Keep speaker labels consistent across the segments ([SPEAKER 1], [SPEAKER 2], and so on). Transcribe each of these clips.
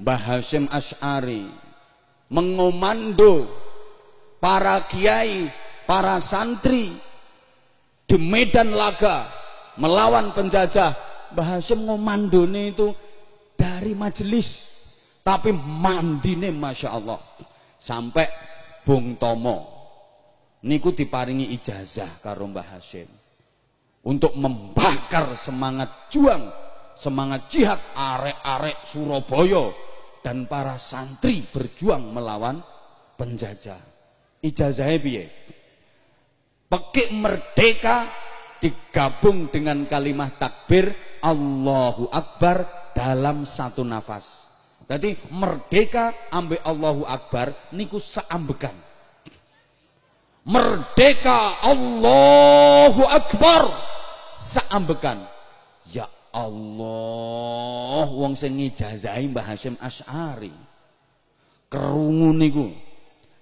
[SPEAKER 1] Mbah Hasyim Ash'ari mengomando para kiai, para santri di Medan Laga melawan penjajah. Mbah Hasyim itu dari majelis tapi mandine Masya Allah sampai Bung Tomo niku diparingi ijazah karo Mbah Hasyim untuk membakar semangat juang semangat jihad arek-arek Surabaya dan para santri berjuang melawan penjajah. Ijazahnya piye? Pekik merdeka digabung dengan kalimat takbir Allahu Akbar dalam satu nafas. Jadi merdeka ambil Allahu Akbar niku seambekan. Merdeka Allahu Akbar seambekan. Ya Allah wong sing ngijazahi Mbah Hasyim Asy'ari. Kerungu niku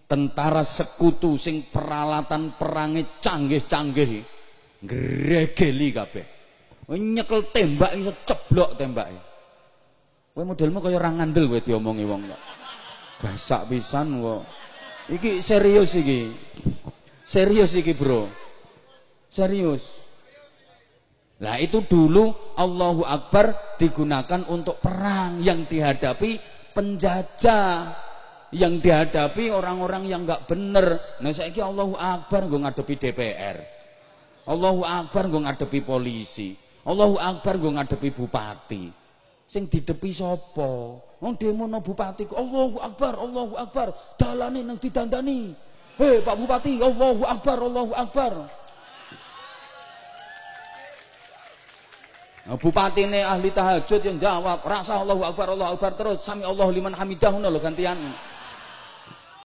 [SPEAKER 1] tentara sekutu sing peralatan perangnya canggih-canggih gregeli kabeh. Nyekel tembak iso ceblok tembak. Kowe e. modelmu kaya orang ngandel kowe diomongi wong kok. Gasak pisan kok. Iki serius iki. Serius iki, Bro. Serius. Nah itu dulu Allahu Akbar digunakan untuk perang yang dihadapi penjajah yang dihadapi orang-orang yang nggak bener. Nah saya kira Allahu Akbar gue ngadepi DPR, Allahu Akbar gue ngadepi polisi, Allahu Akbar gue ngadepi bupati. Sing didepi sopo? Wong demo no bupati, Allahu Akbar, Allahu Akbar, dalane nang didandani. Hei Pak Bupati, Allahu Akbar, Allahu Akbar. Nah, ini ahli tahajud yang jawab, rasa Allahu Akbar, Allahu Akbar terus, sami Allah liman hamidah ngono gantian.